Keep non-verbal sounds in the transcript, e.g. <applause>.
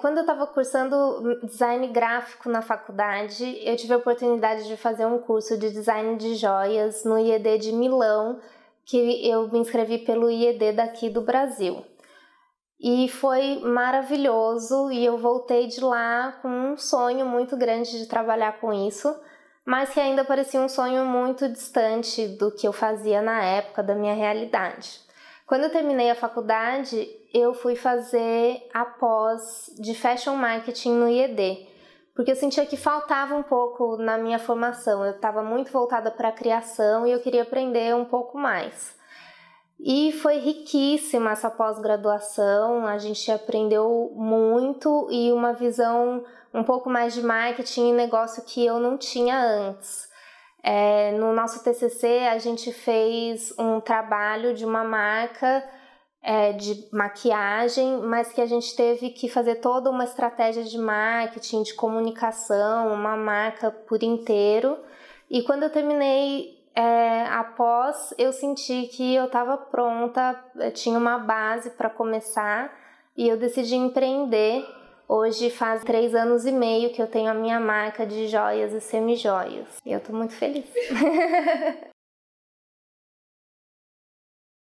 Quando eu estava cursando design gráfico na faculdade, eu tive a oportunidade de fazer um curso de design de joias no IED de Milão, que eu me inscrevi pelo IED daqui do Brasil. E foi maravilhoso e eu voltei de lá com um sonho muito grande de trabalhar com isso, mas que ainda parecia um sonho muito distante do que eu fazia na época da minha realidade. Quando eu terminei a faculdade, eu fui fazer a pós de Fashion Marketing no IED, porque eu sentia que faltava um pouco na minha formação. Eu estava muito voltada para a criação e eu queria aprender um pouco mais. E foi riquíssima essa pós-graduação, a gente aprendeu muito e uma visão um pouco mais de marketing e negócio que eu não tinha antes. É, no nosso TCC, a gente fez um trabalho de uma marca é, de maquiagem, mas que a gente teve que fazer toda uma estratégia de marketing, de comunicação, uma marca por inteiro. E quando eu terminei é, após, eu senti que eu estava pronta, eu tinha uma base para começar e eu decidi empreender Hoje faz três anos e meio que eu tenho a minha marca de joias e semijoias. E eu tô muito feliz. <laughs>